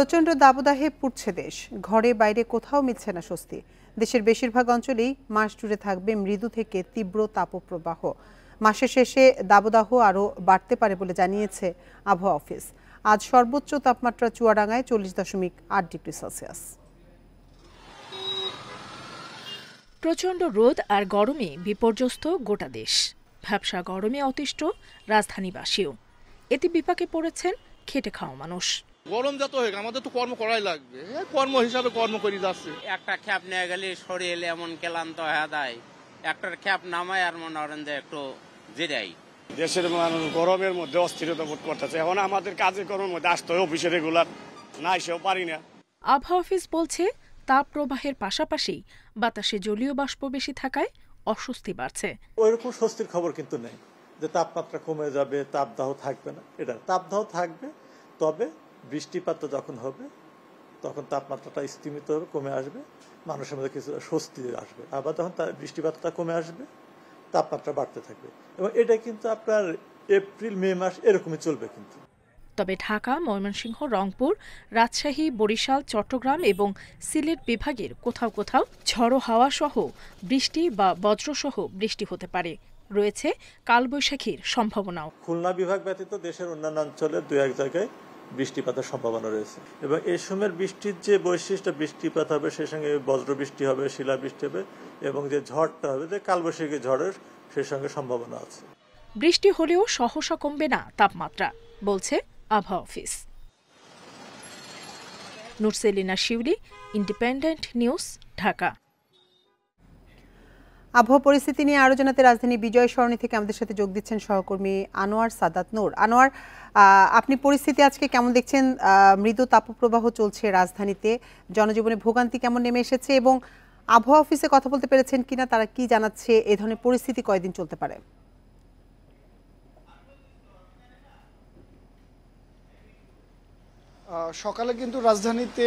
প্রচণ্ড দাবদাহে পুড়ছে দেশ ঘরে বাইরে কোথাও মিলছে না স্বস্তি দেশের বেশিরভাগ অঞ্চলেই মাস জুড়ে থাকবে মৃদু থেকে তীব্র তাপপ্রবাহ মাসের শেষে দাবদাহ আরও বাড়তে পারে বলে জানিয়েছে আবহাওয়া অফিস আজ সর্বোচ্চ তাপমাত্রা চুয়াডাঙ্গায় চল্লিশ দশমিক আট ডিগ্রি সেলসিয়াস প্রচণ্ড রোদ আর গরমে বিপর্যস্ত গোটা দেশ ভ্যাবসা গরমে অতিষ্ঠ রাজধানীবাসীও এতে বিপাকে পড়েছেন খেটে খাওয়া মানুষ গরম যত হয়ে আমাদের তো কর্ম করাই লাগবে কর্ম হিসাবে কর্ম করি যাচ্ছে একটা খ্যাপ নিয়ে গেলে শরীর এমন ক্লান্ত হয়ে দেয় একটার খ্যাপ নামায় আর মনে করেন যে একটু জেরাই দেশের মানুষ গরমের মধ্যে অস্থিরতা বোধ করতেছে এখন আমাদের কাজে কর্মের মধ্যে আসতে হয় অফিসে রেগুলার না এসেও পারি না আবহাওয়া অফিস বলছে তাপ প্রবাহের পাশাপাশি বাতাসে জলীয় বাষ্প বেশি থাকায় অস্বস্তি বাড়ছে ওইরকম স্বস্তির খবর কিন্তু নেই যে তাপমাত্রা কমে যাবে তাপদাহ থাকবে না এটা তাপদাহ থাকবে তবে বৃষ্টিপাতটা যখন হবে তখন তাপমাত্রাটা স্তীমিত হবে কমে আসবে মানুষের মধ্যে কিছু স্বস্তি আসবে আবার তখন তার বৃষ্টিপাতটা কমে আসবে তাপমাত্রা বাড়তে থাকবে এবং এটা কিন্তু আপনার এপ্রিল মে মাস এরকমই চলবে কিন্তু তবে ঢাকা ময়মনসিংহ রংপুর রাজশাহী বরিশাল চট্টগ্রাম এবং সিলেট বিভাগের কোথাও কোথাও ঝড়ো হাওয়া সহ বৃষ্টি বা বজ্রসহ বৃষ্টি হতে পারে রয়েছে কালবৈশাখীর সম্ভাবনাও খুলনা বিভাগ ব্যতীত দেশের অন্যান্য অঞ্চলে দু এক জায়গায় বৃষ্টিপাতের সম্ভাবনা রয়েছে এবং এই সময়ের বৃষ্টির যে বৈশিষ্ট্য বৃষ্টিপাত হবে সেই সঙ্গে বজ্র বৃষ্টি হবে শিলাবৃষ্টি হবে এবং যে ঝড়টা হবে যে কালবৈশাখী ঝড়ের সেই সঙ্গে সম্ভাবনা আছে বৃষ্টি হলেও সহসা কমবে না তাপমাত্রা বলছে আবহাওয়া office Nurselina Shiuli independent news Dhaka আবহাওয়া পরিস্থিতি নিয়ে আরো জানাতে রাজধানী বিজয় সরণি থেকে আমাদের সাথে যোগ দিচ্ছেন সহকর্মী আনোয়ার সাদাত নূর আনোয়ার আপনি পরিস্থিতি আজকে কেমন দেখছেন মৃদু তাপপ্রবাহ চলছে রাজধানীতে জনজীবনে ভোগান্তি কেমন নেমে এসেছে এবং আবহাওয়া অফিসে কথা বলতে পেরেছেন কিনা তারা কি জানাচ্ছে এ ধরনের পরিস্থিতি কয়দিন চলতে পারে সকালে কিন্তু রাজধানীতে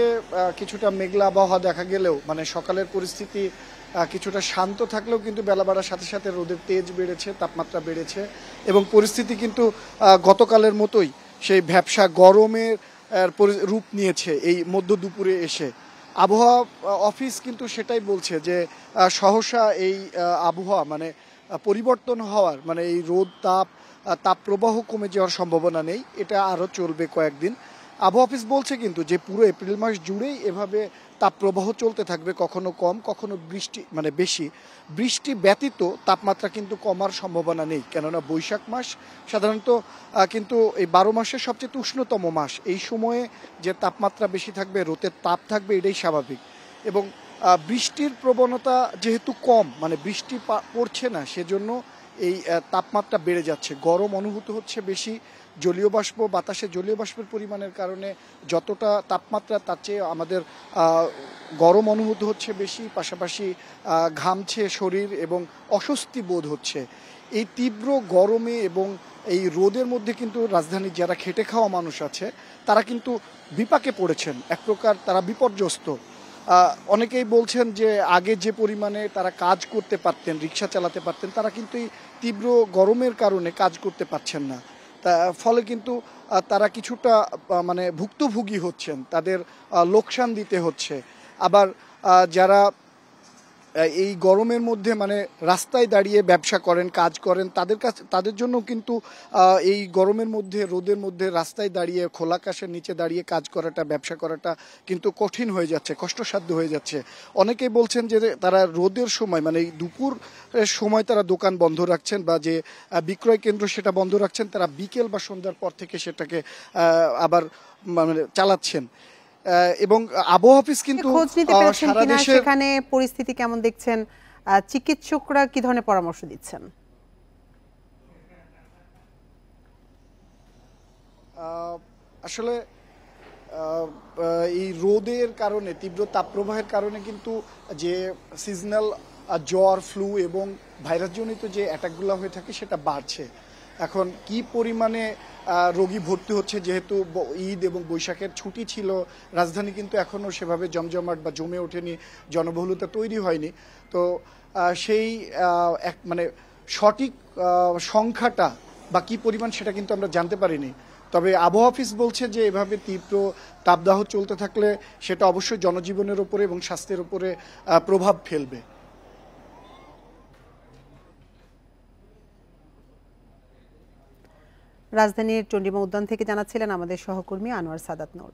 কিছুটা মেঘলা আবহাওয়া দেখা গেলেও মানে সকালের পরিস্থিতি কিছুটা শান্ত থাকলেও কিন্তু বেলা বাড়ার সাথে সাথে রোদের তেজ বেড়েছে তাপমাত্রা বেড়েছে এবং পরিস্থিতি কিন্তু গতকালের মতোই সেই ব্যবসা গরমের রূপ নিয়েছে এই মধ্য দুপুরে এসে আবহাওয়া অফিস কিন্তু সেটাই বলছে যে সহসা এই আবহাওয়া মানে পরিবর্তন হওয়ার মানে এই রোদ তাপ তাপ প্রবাহ কমে যাওয়ার সম্ভাবনা নেই এটা আরও চলবে কয়েকদিন আবহাওয়া অফিস বলছে কিন্তু যে পুরো এপ্রিল মাস জুড়েই এভাবে তাপপ্রবাহ চলতে থাকবে কখনো কম কখনো বৃষ্টি মানে বেশি বৃষ্টি ব্যতীত তাপমাত্রা কিন্তু কমার সম্ভাবনা নেই কেননা বৈশাখ মাস সাধারণত কিন্তু এই বারো মাসের সবচেয়ে উষ্ণতম মাস এই সময়ে যে তাপমাত্রা বেশি থাকবে রোতের তাপ থাকবে এটাই স্বাভাবিক এবং বৃষ্টির প্রবণতা যেহেতু কম মানে বৃষ্টি পড়ছে না সেজন্য এই তাপমাত্রা বেড়ে যাচ্ছে গরম অনুভূত হচ্ছে বেশি জলীয় বাষ্প বাতাসে জলীয় বাষ্পের পরিমাণের কারণে যতটা তাপমাত্রা তার চেয়ে আমাদের গরম অনুভূত হচ্ছে বেশি পাশাপাশি ঘামছে শরীর এবং অস্বস্তি বোধ হচ্ছে এই তীব্র গরমে এবং এই রোদের মধ্যে কিন্তু রাজধানীর যারা খেটে খাওয়া মানুষ আছে তারা কিন্তু বিপাকে পড়েছেন এক প্রকার তারা বিপর্যস্ত অনেকেই বলছেন যে আগে যে পরিমাণে তারা কাজ করতে পারতেন রিক্সা চালাতে পারতেন তারা কিন্তু এই তীব্র গরমের কারণে কাজ করতে পারছেন না তা ফলে কিন্তু তারা কিছুটা মানে ভুক্তভোগী হচ্ছেন তাদের লোকসান দিতে হচ্ছে আবার যারা এই গরমের মধ্যে মানে রাস্তায় দাঁড়িয়ে ব্যবসা করেন কাজ করেন তাদের কাছ তাদের জন্য কিন্তু এই গরমের মধ্যে রোদের মধ্যে রাস্তায় দাঁড়িয়ে খোলা আকাশের নিচে দাঁড়িয়ে কাজ করাটা ব্যবসা করাটা কিন্তু কঠিন হয়ে যাচ্ছে কষ্টসাধ্য হয়ে যাচ্ছে অনেকেই বলছেন যে তারা রোদের সময় মানে এই দুপুর সময় তারা দোকান বন্ধ রাখছেন বা যে বিক্রয় কেন্দ্র সেটা বন্ধ রাখছেন তারা বিকেল বা সন্ধ্যার পর থেকে সেটাকে আবার মানে চালাচ্ছেন এবং আবহাওয়া অফিস কিন্তু খোঁজ নিতে পেরেছেন কিনা সেখানে পরিস্থিতি কেমন দেখছেন চিকিৎসকরা কি ধরনের পরামর্শ দিচ্ছেন আসলে এই রোদের কারণে তীব্র তাপপ্রবাহের কারণে কিন্তু যে সিজনাল জ্বর ফ্লু এবং ভাইরাসজনিত যে অ্যাটাকগুলো হয়ে থাকে সেটা বাড়ছে এখন কি পরিমাণে রোগী ভর্তি হচ্ছে যেহেতু ঈদ এবং বৈশাখের ছুটি ছিল রাজধানী কিন্তু এখনও সেভাবে জমজমাট বা জমে ওঠেনি জনবহুলতা তৈরি হয়নি তো সেই এক মানে সঠিক সংখ্যাটা বা কী পরিমাণ সেটা কিন্তু আমরা জানতে পারিনি তবে আবহাওয়া অফিস বলছে যে এভাবে তীব্র তাপদাহ চলতে থাকলে সেটা অবশ্যই জনজীবনের ওপরে এবং স্বাস্থ্যের ওপরে প্রভাব ফেলবে রাজধানীর চন্ডিমা উদ্যান থেকে জানাচ্ছিলেন আমাদের সহকর্মী আনোয়ার সাদাত নোর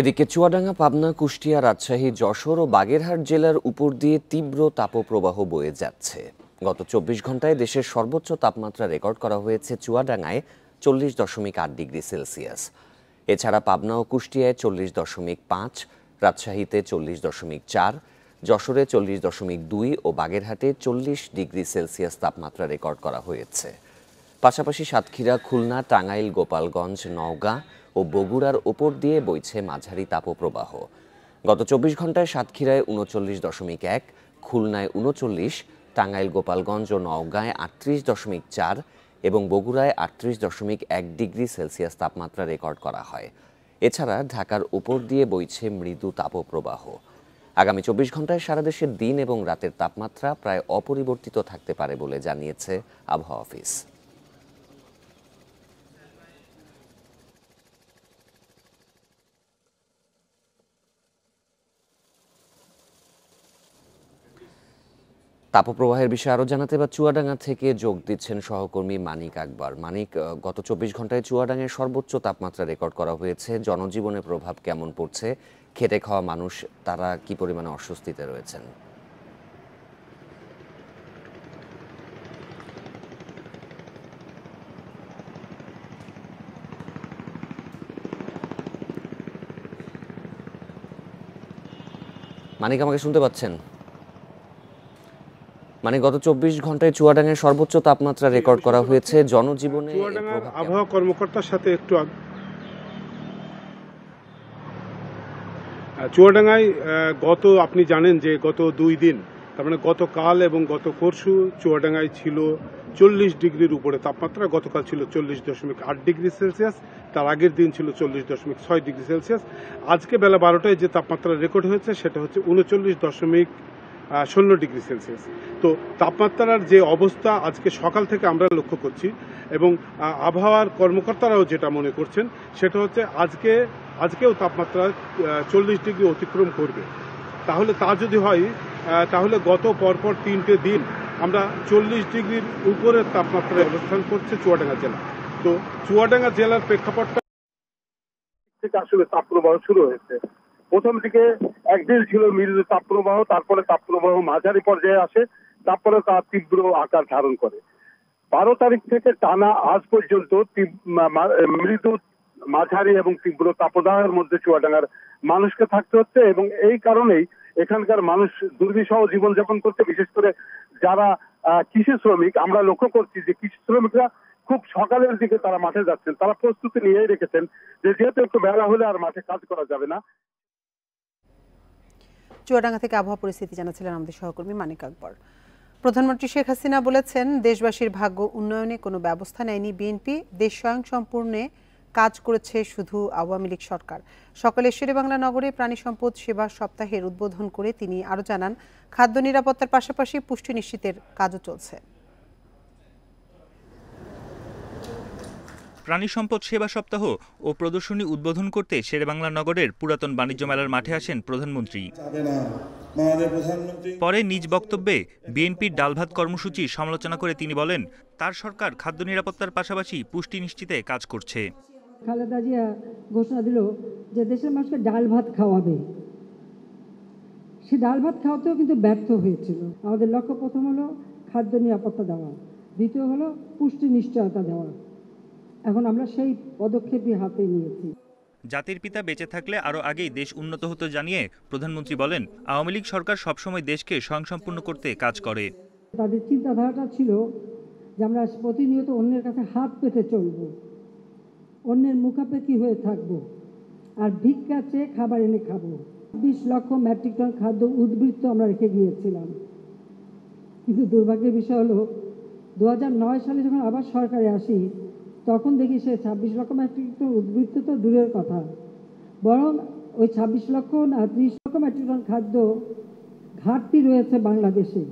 এদিকে চুয়াডাঙ্গা পাবনা কুষ্টিয়া রাজশাহী যশোর ও বাগেরহাট জেলার উপর দিয়ে তীব্র তাপপ্রবাহ বয়ে যাচ্ছে গত চব্বিশ ঘন্টায় দেশের সর্বোচ্চ তাপমাত্রা রেকর্ড করা হয়েছে চুয়াডাঙ্গায় চল্লিশ দশমিক আট ডিগ্রি সেলসিয়াস এছাড়া পাবনা ও কুষ্টিয়ায় চল্লিশ দশমিক পাঁচ রাজশাহীতে চল্লিশ দশমিক চার যশোরে চল্লিশ দশমিক দুই ও বাগেরহাটে চল্লিশ ডিগ্রি সেলসিয়াস তাপমাত্রা রেকর্ড করা হয়েছে পাশাপাশি সাতক্ষীরা খুলনা টাঙ্গাইল গোপালগঞ্জ নওগাঁ ও বগুড়ার ওপর দিয়ে বইছে মাঝারি তাপপ্রবাহ গত চব্বিশ ঘন্টায় সাতক্ষীরায় উনচল্লিশ দশমিক এক খুলনায় উনচল্লিশ টাঙ্গাইল গোপালগঞ্জ ও নওগাঁয় আটত্রিশ দশমিক চার এবং বগুড়ায় আটত্রিশ দশমিক এক ডিগ্রি সেলসিয়াস তাপমাত্রা রেকর্ড করা হয় এছাড়া ঢাকার ওপর দিয়ে বইছে মৃদু তাপপ্রবাহ আগামী চব্বিশ ঘন্টায় সারা দেশের দিন এবং রাতের তাপমাত্রা প্রায় অপরিবর্তিত থাকতে পারে বলে জানিয়েছে আবহাওয়া অফিস তাপপ্রবাহের বিষয়ে আরও জানাতে বা চুয়াডাঙ্গা থেকে যোগ দিচ্ছেন সহকর্মী মানিক আকবর মানিক গত চব্বিশ ঘন্টায় চুয়াডাঙ্গায় সর্বোচ্চ তাপমাত্রা রেকর্ড করা হয়েছে জনজীবনে প্রভাব কেমন পড়ছে খেটে খাওয়া মানুষ তারা কি পরিমাণে অস্বস্তিতে রয়েছেন মানিক আমাকে শুনতে পাচ্ছেন মানে গত চব্বিশ ঘন্টায় চুয়াডাঙ্গের সর্বোচ্চ তাপমাত্রা রেকর্ড করা হয়েছে জনজীবনে আবহাওয়া কর্মকর্তার সাথে একটু চুয়াডাঙ্গায় গত আপনি জানেন যে গত দুই দিন তার মানে গতকাল এবং গত পরশু চুয়াডাঙ্গায় ছিল চল্লিশ ডিগ্রির উপরে তাপমাত্রা গতকাল ছিল চল্লিশ দশমিক আট ডিগ্রি সেলসিয়াস তার আগের দিন ছিল চল্লিশ দশমিক ছয় ডিগ্রি সেলসিয়াস আজকে বেলা বারোটায় যে তাপমাত্রা রেকর্ড হয়েছে সেটা হচ্ছে উনচল্লিশ দশমিক ষোলো ডিগ্রি সেলসিয়াস তো তাপমাত্রার যে অবস্থা আজকে সকাল থেকে আমরা লক্ষ্য করছি এবং আবহাওয়ার কর্মকর্তারাও যেটা মনে করছেন সেটা হচ্ছে আজকে আজকেও তাপমাত্রা চল্লিশ ডিগ্রি অতিক্রম করবে তাহলে তা যদি হয় তাহলে গত পরপর তিনটে দিন আমরা চল্লিশ ডিগ্রির উপরের তাপমাত্রায় অবস্থান করছে চুয়াডাঙ্গা জেলা তো চুয়াডাঙ্গা জেলার প্রেক্ষাপটটা থেকে আসলে তাপ শুরু হয়েছে প্রথম দিকে একদিন ছিল মৃদ তাপপ্রবাহ তারপরে তাপপ্রবাহ মাঝারি পর্যায়ে আসে তারপরে তা তীব্র আকার ধারণ করে বারো তারিখ থেকে টানা আজ পর্যন্ত মৃদু মাঝারি এবং তীব্র তাপদাহের মধ্যে চুয়াডাঙ্গার মানুষকে থাকতে হচ্ছে এবং এই কারণেই এখানকার মানুষ দুর্বিষহ জীবনযাপন করছে বিশেষ করে যারা কৃষি শ্রমিক আমরা লক্ষ্য করছি যে কৃষি শ্রমিকরা খুব সকালের দিকে তারা মাঠে যাচ্ছেন তারা প্রস্তুতি নিয়েই রেখেছেন যে যেহেতু একটু বেলা হলে আর মাঠে কাজ করা যাবে না চুয়াডাঙ্গা থেকে আবহাওয়া পরিস্থিতি জানাচ্ছিলেন আমাদের সহকর্মী মানিক আকবর প্রধানমন্ত্রী শেখ হাসিনা বলেছেন দেশবাসীর ভাগ্য উন্নয়নে কোনো ব্যবস্থা নেয়নি বিএনপি দেশ স্বয়ংসম্পূর্ণে কাজ করেছে শুধু আওয়ামী লীগ সরকার সকালে শেরেবাংলা নগরে প্রাণী সম্পদ সেবা সপ্তাহের উদ্বোধন করে তিনি আরও জানান খাদ্য নিরাপত্তার পাশাপাশি পুষ্টি নিশ্চিতের কাজও চলছে প্রাণী সম্পদ সেবা সপ্তাহ ও প্রদর্শনী উদ্বোধন করতে শেরেবাংলা নগরের পুরাতন বাণিজ্য মেলার মাঠে আসেন প্রধানমন্ত্রী পরে নিজ বক্তব্যে বিএনপির ডালভাত কর্মসূচি সমালোচনা করে তিনি বলেন তার সরকার খাদ্য নিরাপত্তার পাশাপাশি পুষ্টি নিশ্চিতে কাজ করছে খালেদা জিয়া ঘোষণা দিল যে দেশের মানুষকে ডাল ভাত খাওয়াবে সে ডাল ভাত খাওয়াতেও কিন্তু ব্যর্থ হয়েছিল আমাদের লক্ষ্য প্রথম হলো খাদ্য নিরাপত্তা দেওয়া দ্বিতীয় হলো পুষ্টি নিশ্চয়তা দেওয়া এখন আমরা সেই পদক্ষেপই হাতে নিয়েছি জাতির পিতা বেঁচে থাকলে আরও আগেই দেশ উন্নত হতো জানিয়ে প্রধানমন্ত্রী বলেন আওয়ামী লীগ সরকার সবসময় দেশকে স্বয়ংসম্পূর্ণ করতে কাজ করে তাদের চিন্তাধারাটা ছিল যে আমরা প্রতিনিয়ত অন্যের কাছে হাত পেতে চলব অন্যের মুখাপেকি হয়ে থাকব আর ভিক্ষা চেয়ে খাবার এনে খাবো বিশ লক্ষ মেট্রিক টন খাদ্য উদ্বৃত্ত আমরা রেখে গিয়েছিলাম কিন্তু দুর্ভাগ্যের বিষয় হলো দু সালে যখন আবার সরকারে আসি তখন দেখি সে ছাব্বিশ লক্ষ মেট্রিক টন উদ্বৃত্ত তো দূরের কথা বরং ওই ছাব্বিশ লক্ষ না ত্রিশ লক্ষ মেট্রিক টন খাদ্য ঘাটতি রয়েছে বাংলাদেশে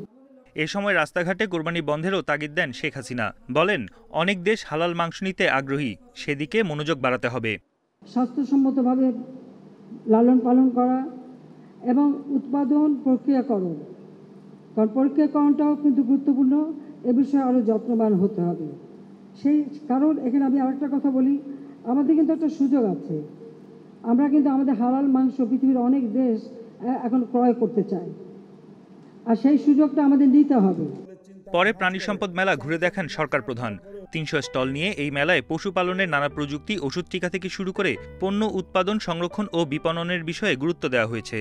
এ সময় রাস্তাঘাটে কোরবানি বন্ধেরও তাগিদ দেন শেখ হাসিনা বলেন অনেক দেশ হালাল মাংস নিতে আগ্রহী সেদিকে মনোযোগ বাড়াতে হবে স্বাস্থ্যসম্মতভাবে লালন পালন করা এবং উৎপাদন প্রক্রিয়াকরণ কারণ প্রক্রিয়াকরণটাও কিন্তু গুরুত্বপূর্ণ এ বিষয়ে আরও যত্নবান হতে হবে সেই কারণ এখানে আমি আরেকটা কথা বলি আমাদের কিন্তু একটা সুযোগ আছে আমরা কিন্তু আমাদের হালাল মাংস পৃথিবীর অনেক দেশ এখন ক্রয় করতে চাই আর সেই সুযোগটা আমাদের নিতে হবে পরে প্রাণী সম্পদ মেলা ঘুরে দেখেন সরকার প্রধান তিনশো স্টল নিয়ে এই মেলায় পশুপালনের নানা প্রযুক্তি ওষুধ টিকা থেকে শুরু করে পণ্য উৎপাদন সংরক্ষণ ও বিপণনের বিষয়ে গুরুত্ব দেওয়া হয়েছে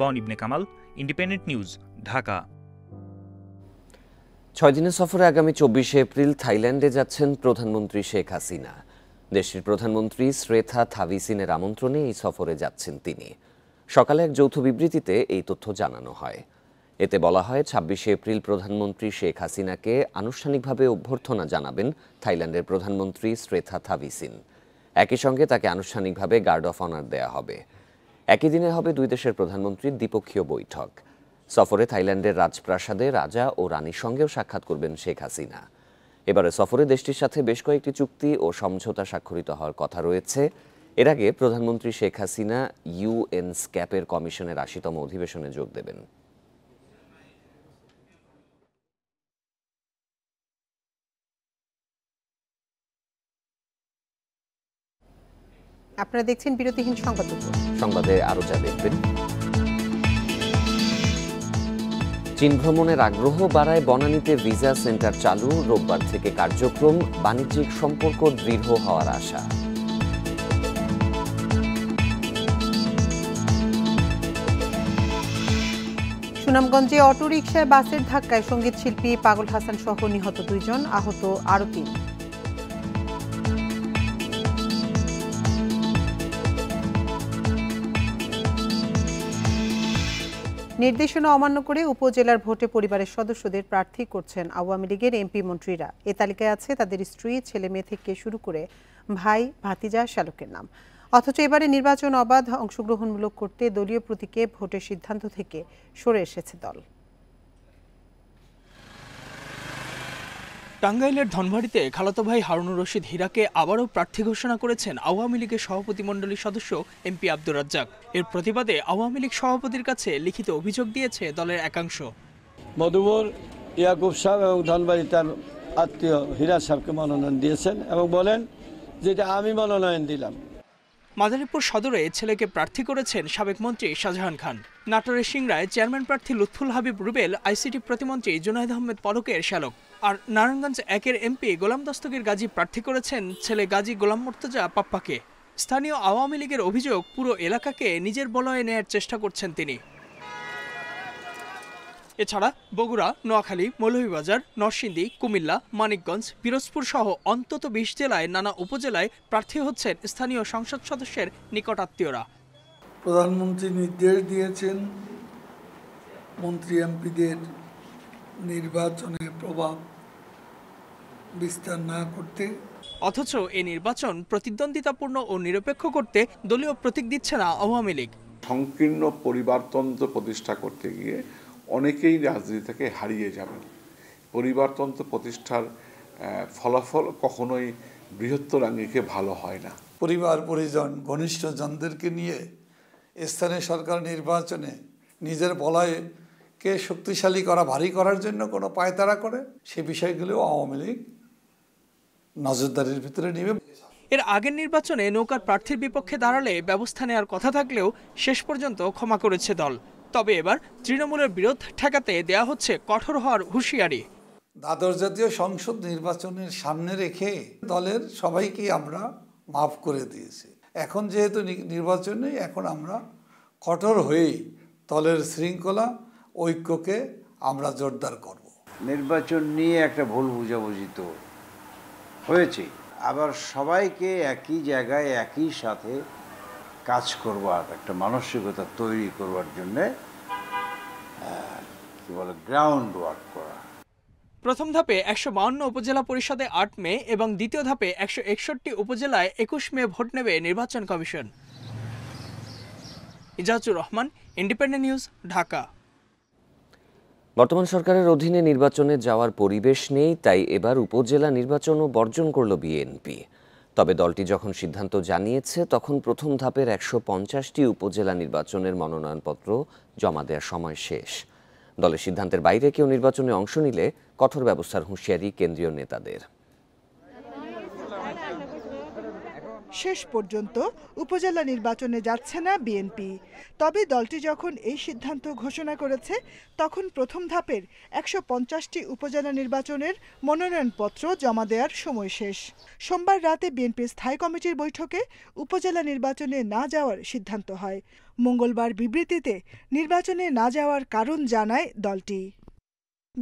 বন ইবনে কামাল ইন্ডিপেন্ডেন্ট নিউজ ঢাকা ছয় দিনের সফরে আগামী চব্বিশে এপ্রিল থাইল্যান্ডে যাচ্ছেন প্রধানমন্ত্রী শেখ হাসিনা দেশটির প্রধানমন্ত্রী শ্রেথা থাভিসিনের আমন্ত্রণে এই সফরে যাচ্ছেন তিনি সকালে এক যৌথ বিবৃতিতে এই তথ্য জানানো হয় এতে বলা হয় ছাব্বিশে এপ্রিল প্রধানমন্ত্রী শেখ হাসিনাকে আনুষ্ঠানিকভাবে অভ্যর্থনা জানাবেন থাইল্যান্ডের প্রধানমন্ত্রী শ্রেথা থাভিসিন একই সঙ্গে তাকে আনুষ্ঠানিকভাবে গার্ড অফ অনার দেয়া হবে একই দিনে হবে দুই দেশের প্রধানমন্ত্রীর দ্বিপক্ষীয় বৈঠক সফরে থাইল্যান্ডের রাজপ্রাসাদে রাজা ও রানীর সঙ্গেও সাক্ষাৎ করবেন শেখ হাসিনা এবারে সফরে দেশটির সাথে বেশ কয়েকটি চুক্তি ও সমঝোতা স্বাক্ষরিত হওয়ার কথা রয়েছে এর আগে প্রধানমন্ত্রী শেখ হাসিনা ইউএন স্ক্যাপের কমিশনের আশিতম অধিবেশনে যোগ দেবেন আপনারা দেখছেন বিরতিহীন সংবাদ সংবাদে আরো যা দেখবেন চীন ভ্রমণের আগ্রহ বাড়ায় বনানীতে ভিসা সেন্টার চালু রোববার থেকে কার্যক্রম বাণিজ্যিক সম্পর্ক দৃঢ় হওয়ার আশা সুনামগঞ্জে অটোরিকশায় বাসের ধাক্কায় সঙ্গীত শিল্পী পাগল হাসান সহ নিহত দুইজন আহত আরতি তিন নির্দেশনা অমান্য করে উপজেলার ভোটে পরিবারের সদস্যদের প্রার্থী করছেন আওয়ামী লীগের এমপি মন্ত্রীরা এ তালিকায় আছে তাদের স্ত্রী ছেলে মেয়ে থেকে শুরু করে ভাই ভাতিজা শ্যালকের নাম অথচ এবারে নির্বাচন অবাধ অংশগ্রহণমূলক করতে দলীয় প্রতীকে ভোটের সিদ্ধান্ত থেকে সরে এসেছে দল টাঙ্গাইলের ধনবাড়িতে খালাতো ভাই হারুনুর রশিদ হীরাকে আবারও প্রার্থী ঘোষণা করেছেন আওয়ামী লীগের সভাপতিমণ্ডলীর সদস্য এমপি আব্দুর রাজ্জাক এর প্রতিবাদে আওয়ামী লীগ সভাপতির কাছে লিখিত অভিযোগ দিয়েছে দলের একাংশ মধুবর ইয়াকুব সাহেব এবং ধনবাড়ি তার আত্মীয় হীরা সাহেবকে মনোনয়ন দিয়েছেন এবং বলেন যেটা আমি মনোনয়ন দিলাম মাদারীপুর সদরে ছেলেকে প্রার্থী করেছেন সাবেক মন্ত্রী শাহজাহান খান নাটোরের সিংড়ায় চেয়ারম্যান প্রার্থী লুৎফুল হাবিব রুবেল আইসিটি প্রতিমন্ত্রী জুনাইদ আহমেদ পলকের শ্যালক আর নারায়ণগঞ্জ একের এমপি গোলাম দস্তগীর গাজী প্রার্থী করেছেন ছেলে গাজী গোলাম মোর্তজা পাপ্পাকে স্থানীয় আওয়ামী লীগের অভিযোগ পুরো এলাকাকে নিজের বলয়ে নেয়ার চেষ্টা করছেন তিনি এছাড়া বগুড়া নোয়াখালী মৌলভীবাজার নরসিংদী কুমিল্লা মানিকগঞ্জ পিরোজপুর সহ অন্তত বিশ জেলায় নানা উপজেলায় প্রার্থী হচ্ছেন স্থানীয় সংসদ সদস্যের নিকটাত্মীয়রা প্রধানমন্ত্রী নির্দেশ দিয়েছেন মন্ত্রী এমপিদের নির্বাচনে প্রভাব বিস্তার না করতে অথচ এ নির্বাচন প্রতিদ্বন্দ্বিতাপূর্ণ ও নিরপেক্ষ করতে দলীয় প্রতীক দিচ্ছে না আওয়ামী লীগ সংকীর্ণ পরিবারতন্ত্র প্রতিষ্ঠা করতে গিয়ে অনেকেই রাজনীতি থেকে হারিয়ে যাবেন পরিবারতন্ত্র প্রতিষ্ঠার ফলাফল কখনোই বৃহত্তর আঙ্গিকে ভালো হয় না পরিবার পরিজন ঘনিষ্ঠজনদেরকে নিয়ে স্থানীয় সরকার নির্বাচনে নিজের বলয়কে শক্তিশালী করা ভারী করার জন্য কোনো পায়তারা করে সে বিষয়গুলো আওয়ামী লীগ নজরদারির ভিতরে নেবে এর আগের নির্বাচনে নৌকার প্রার্থীর বিপক্ষে দাঁড়ালে ব্যবস্থা নেওয়ার কথা থাকলেও শেষ পর্যন্ত ক্ষমা করেছে দল তবে এবার তৃণমূলের বিরোধ ঠেকাতে দেয়া হচ্ছে কঠোর হওয়ার হুঁশিয়ারি দ্বাদশ জাতীয় সংসদ নির্বাচনের সামনে রেখে দলের সবাইকে আমরা মাফ করে দিয়েছি এখন যেহেতু নির্বাচনে এখন আমরা কঠোর হয়েই দলের শৃঙ্খলা ঐক্যকে আমরা জোরদার করব নির্বাচন নিয়ে একটা ভুল বুঝাবুঝি তো হয়েছে আবার সবাইকে একই জায়গায় একই সাথে কাজ করবার একটা মানসিকতা তৈরি করবার জন্যে কি বলে গ্রাউন্ড ওয়ার্ক করা প্রথম ধাপে একশো বাউন্ন উপজেলা পরিষদে আট মে এবং দ্বিতীয় ধাপে একশো একষট্টি উপজেলায় একুশ মে ভোট নেবে নির্বাচন কমিশন ইজাজুর রহমান ইন্ডিপেন্ডেন্ট নিউজ ঢাকা বর্তমান সরকারের অধীনে নির্বাচনে যাওয়ার পরিবেশ নেই তাই এবার উপজেলা নির্বাচনও বর্জন করল বিএনপি তবে দলটি যখন সিদ্ধান্ত জানিয়েছে তখন প্রথম ধাপের একশো পঞ্চাশটি উপজেলা নির্বাচনের মনোনয়নপত্র জমা দেওয়ার সময় শেষ দলের সিদ্ধান্তের বাইরে কেউ নির্বাচনে অংশ নিলে কঠোর ব্যবস্থার হুঁশিয়ারি কেন্দ্রীয় নেতাদের শেষ পর্যন্ত উপজেলা নির্বাচনে যাচ্ছে না বিএনপি তবে দলটি যখন এই সিদ্ধান্ত ঘোষণা করেছে তখন প্রথম ধাপের একশো পঞ্চাশটি উপজেলা নির্বাচনের মনোনয়নপত্র জমা দেওয়ার সময় শেষ সোমবার রাতে বিএনপির স্থায়ী কমিটির বৈঠকে উপজেলা নির্বাচনে না যাওয়ার সিদ্ধান্ত হয় মঙ্গলবার বিবৃতিতে নির্বাচনে না যাওয়ার কারণ জানায় দলটি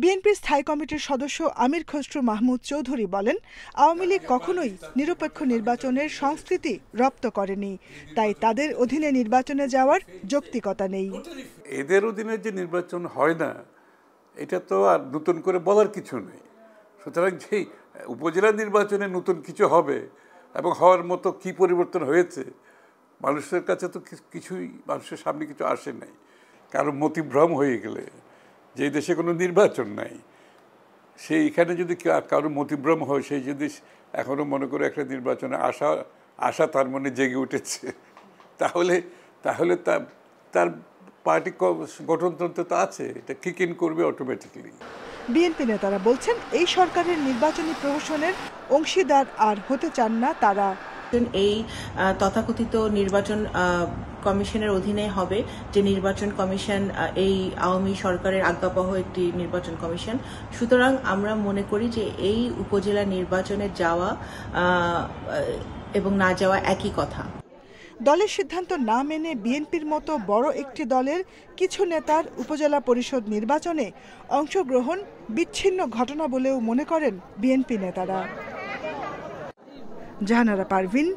বিএনপির স্থায়ী কমিটির সদস্য আমির খসরু মাহমুদ চৌধুরী বলেন আওয়ামী লীগ কখনোই নিরপেক্ষ নির্বাচনের সংস্কৃতি রপ্ত করেনি তাই তাদের অধীনে নির্বাচনে যাওয়ার যৌক্তিকতা নেই এদের অধীনে যে নির্বাচন হয় না এটা তো আর নতুন করে বলার কিছু নেই সুতরাং যে উপজেলা নির্বাচনে নতুন কিছু হবে এবং হওয়ার মতো কি পরিবর্তন হয়েছে মানুষের কাছে তো কিছুই মানুষের সামনে কিছু আসে নাই কারণ মতিভ্রম হয়ে গেলে যে দেশে কোনো নির্বাচন নাই সেইখানে যদি কারো মতিভ্রম হয় সেই যদি এখনও মনে করে একটা নির্বাচনে আশা আশা তার মনে জেগে উঠেছে তাহলে তাহলে তার তার পার্টি গঠনতন্ত্র তো আছে এটা কিক ইন করবে অটোমেটিকলি বিএনপি নেতারা বলছেন এই সরকারের নির্বাচনী প্রহসনের অংশীদার আর হতে চান না তারা এই তথাকথিত নির্বাচন কমিশনের অধীনে হবে যে নির্বাচন কমিশন এই আওয়ামী সরকারের আজ্ঞাবহ একটি নির্বাচন কমিশন সুতরাং আমরা মনে করি যে এই উপজেলা নির্বাচনে যাওয়া এবং না যাওয়া একই কথা দলের সিদ্ধান্ত না মেনে বিএনপির মতো বড় একটি দলের কিছু নেতার উপজেলা পরিষদ নির্বাচনে অংশগ্রহণ বিচ্ছিন্ন ঘটনা বলেও মনে করেন বিএনপি নেতারা জাহানারা পারভিন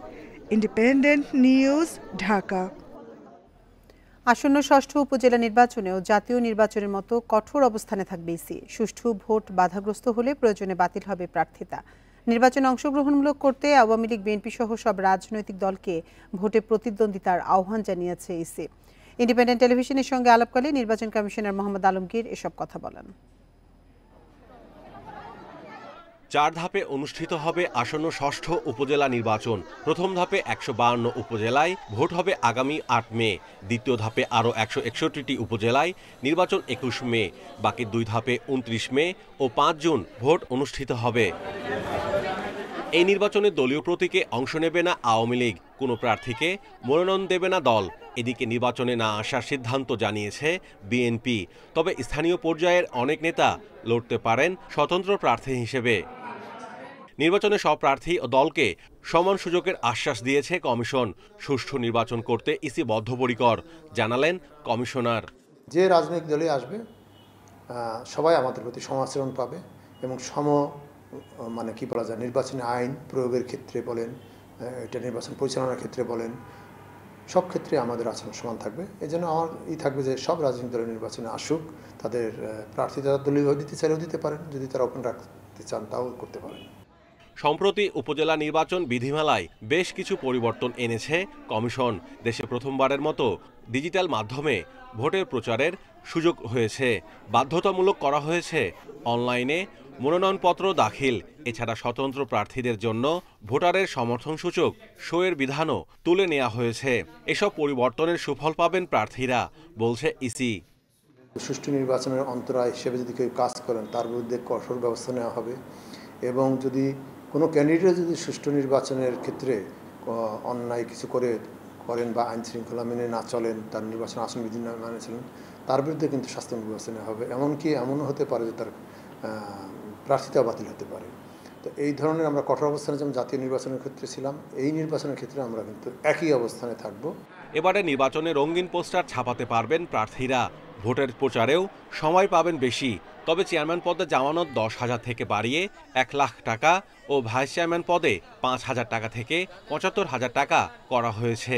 ইন্ডিপেন্ডেন্ট নিউজ ঢাকা আসন্ন ষষ্ঠ উপজেলা নির্বাচনেও জাতীয় নির্বাচনের মতো কঠোর অবস্থানে থাকবে ইসি সুষ্ঠু ভোট বাধাগ্রস্ত হলে প্রয়োজনে বাতিল হবে প্রার্থিতা নির্বাচনে অংশগ্রহণমূলক করতে আওয়ামী লীগ বিএনপি সহ সব রাজনৈতিক দলকে ভোটে প্রতিদ্বন্দ্বিতার আহ্বান জানিয়েছে ইসি ইন্ডিপেন্ডেন্ট টেলিভিশনের সঙ্গে আলাপকালে নির্বাচন কমিশনার মোহাম্মদ আলমগীর এসব কথা বলেন চার ধাপে অনুষ্ঠিত হবে আসন্ন ষষ্ঠ উপজেলা নির্বাচন প্রথম ধাপে একশো বাহান্ন উপজেলায় ভোট হবে আগামী আট মে দ্বিতীয় ধাপে আরও একশো একষট্টিটি উপজেলায় নির্বাচন একুশ মে বাকি দুই ধাপে উনত্রিশ মে ও পাঁচ জুন ভোট অনুষ্ঠিত হবে এই নির্বাচনে দলীয় প্রতীকে অংশ নেবে না আওয়ামী লীগ কোনো প্রার্থীকে মনোনয়ন দেবে না দল এদিকে নির্বাচনে না আসার সিদ্ধান্ত জানিয়েছে বিএনপি তবে স্থানীয় পর্যায়ের অনেক নেতা লড়তে পারেন স্বতন্ত্র প্রার্থী হিসেবে নির্বাচনে সব প্রার্থী ও দলকে সমান সুযোগের আশ্বাস দিয়েছে কমিশন সুষ্ঠু নির্বাচন করতে ইসি বদ্ধপরিকর জানালেন কমিশনার যে রাজনৈতিক দলে আসবে সবাই আমাদের প্রতি সমাচরণ পাবে এবং সম মানে কি বলা যায় নির্বাচনী আইন প্রয়োগের ক্ষেত্রে বলেন এটা নির্বাচন পরিচালনার ক্ষেত্রে বলেন সব ক্ষেত্রে আমাদের আচরণ সমান থাকবে এই জন্য আমার ই থাকবে যে সব রাজনৈতিক দলের নির্বাচনে আসুক তাদের প্রার্থী তারা দলীয় দিতে চাইলেও দিতে পারেন যদি তারা ওপেন রাখতে চান তাও করতে পারেন সম্প্রতি উপজেলা নির্বাচন বিধিমালায় বেশ কিছু পরিবর্তন এনেছে কমিশন দেশে প্রথমবারের মতো ডিজিটাল মাধ্যমে ভোটের প্রচারের সুযোগ হয়েছে বাধ্যতামূলক করা হয়েছে অনলাইনে মনোনয়নপত্র দাখিল এছাড়া স্বতন্ত্র প্রার্থীদের জন্য ভোটারের সমর্থনসূচক শোয়ের বিধানও তুলে নেওয়া হয়েছে এসব পরিবর্তনের সুফল পাবেন প্রার্থীরা বলছে ইসি সুষ্ঠু নির্বাচনের অন্তরায় হিসেবে যদি কেউ কাজ করেন তার বিরুদ্ধে কঠোর ব্যবস্থা নেওয়া হবে এবং যদি কোনো ক্যান্ডিডেট যদি সুষ্ঠু নির্বাচনের ক্ষেত্রে অন্যায় কিছু করে করেন বা আইন শৃঙ্খলা মেনে না চলেন তার নির্বাচন আসন বিধি না মেনে তার বিরুদ্ধে কিন্তু শাস্তি নির্বাচনে হবে এমনকি এমনও হতে পারে যে তার প্রার্থিতা বাতিল হতে পারে তো এই ধরনের আমরা কঠোর অবস্থানে যেমন জাতীয় নির্বাচনের ক্ষেত্রে ছিলাম এই নির্বাচনের ক্ষেত্রে আমরা কিন্তু একই অবস্থানে থাকব এবারে নির্বাচনে রঙিন পোস্টার ছাপাতে পারবেন প্রার্থীরা ভোটের প্রচারেও সময় পাবেন বেশি তবে চেয়ারম্যান পদে জামানত দশ হাজার থেকে বাড়িয়ে এক লাখ টাকা ও ভাইস চেয়ারম্যান পদে পাঁচ হাজার টাকা থেকে পঁচাত্তর হাজার টাকা করা হয়েছে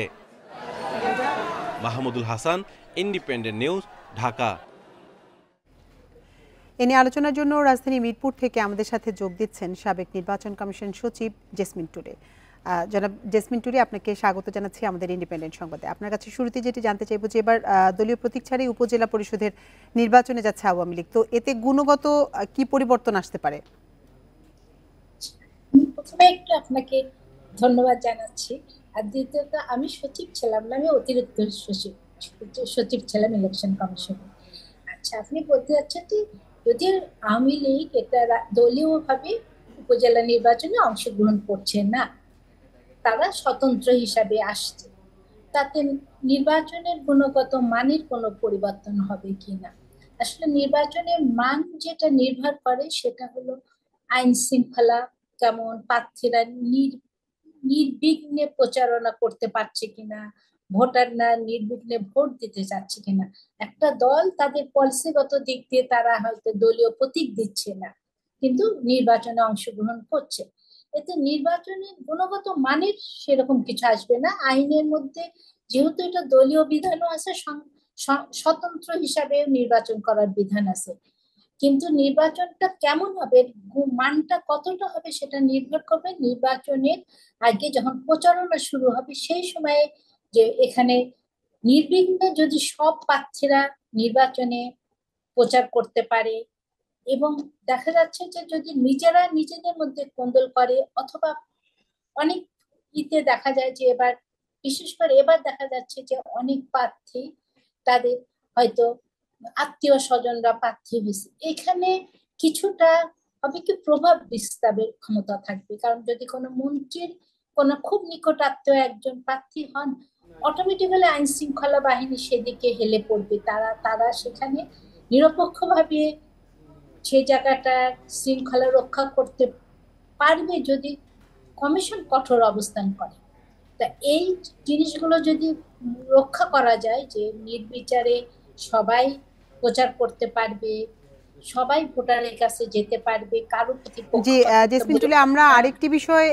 মাহমুদুল হাসান ইন্ডিপেন্ডেন্ট নিউজ ঢাকা এ নিয়ে আলোচনার জন্য রাজধানী মিরপুর থেকে আমাদের সাথে যোগ দিচ্ছেন সাবেক নির্বাচন কমিশন সচিব জেসমিন টুডে জনাব জেসমিন টুরি আপনাকে স্বাগত জানাচ্ছি আমাদের ইন্ডিপেন্ডেন্ট সংবাদে আপনার কাছে শুরুতে যেটি জানতে চাইব যে এবার দলীয় প্রতীক ছাড়াই উপজেলা পরিষদের নির্বাচনে যাচ্ছে আওয়ামী লীগ তো এতে গুণগত কি পরিবর্তন আসতে পারে প্রথমে একটু আপনাকে ধন্যবাদ জানাচ্ছি আর দ্বিতীয়ত আমি সচিব ছিলাম না আমি অতিরিক্ত সচিব সচিব ছিলাম ইলেকশন আচ্ছা আপনি বলতে যাচ্ছেন যে যদি আওয়ামী লীগ এটা ভাবে উপজেলা নির্বাচনে অংশগ্রহণ করছে না তারা স্বতন্ত্র হিসাবে আসছে তাতে নির্বাচনের গুণগত মানের কোনো পরিবর্তন হবে কিনা আসলে নির্বাচনের মান যেটা নির্ভর করে সেটা হলো আইন শৃঙ্খলা কেমন প্রার্থীরা নির্বিঘ্নে প্রচারণা করতে পারছে কিনা ভোটাররা নির্বিঘ্নে ভোট দিতে চাচ্ছে কিনা একটা দল তাদের পলিসিগত দিক দিয়ে তারা হয়তো দলীয় প্রতীক দিচ্ছে না কিন্তু নির্বাচনে অংশগ্রহণ করছে এতে নির্বাচনের গুণগত মানের সেরকম কিছু আসবে না আইনের মধ্যে যেহেতু এটা দলীয় বিধানও আছে স্বতন্ত্র হিসাবে নির্বাচন করার বিধান আছে কিন্তু নির্বাচনটা কেমন হবে মানটা কতটা হবে সেটা নির্ভর করবে নির্বাচনের আগে যখন প্রচারণা শুরু হবে সেই সময়ে যে এখানে নির্বিঘ্নে যদি সব প্রার্থীরা নির্বাচনে প্রচার করতে পারে এবং দেখা যাচ্ছে যে যদি নিজেরা নিজেদের মধ্যে কোন্দল করে অথবা অনেক ইতে দেখা যায় যে এবার বিশেষ করে এবার দেখা যাচ্ছে যে অনেক প্রার্থী তাদের হয়তো আত্মীয় স্বজনরা প্রার্থী হয়েছে এখানে কিছুটা হবে কি প্রভাব বিস্তারের ক্ষমতা থাকবে কারণ যদি কোনো মন্ত্রীর কোনো খুব নিকট আত্মীয় একজন প্রার্থী হন অটোমেটিক্যালি আইন শৃঙ্খলা বাহিনী সেদিকে হেলে পড়বে তারা তারা সেখানে নিরপেক্ষভাবে সেই জায়গাটা শৃঙ্খলা রক্ষা করতে পারবে যদি কমিশন কঠোর অবস্থান করে তা এই জিনিসগুলো যদি রক্ষা করা যায় যে নির্বিচারে সবাই প্রচার করতে পারবে সবাই ভোটারের কাছে যেতে পারবে কারো জি জেসমিন চলে আমরা আরেকটি বিষয়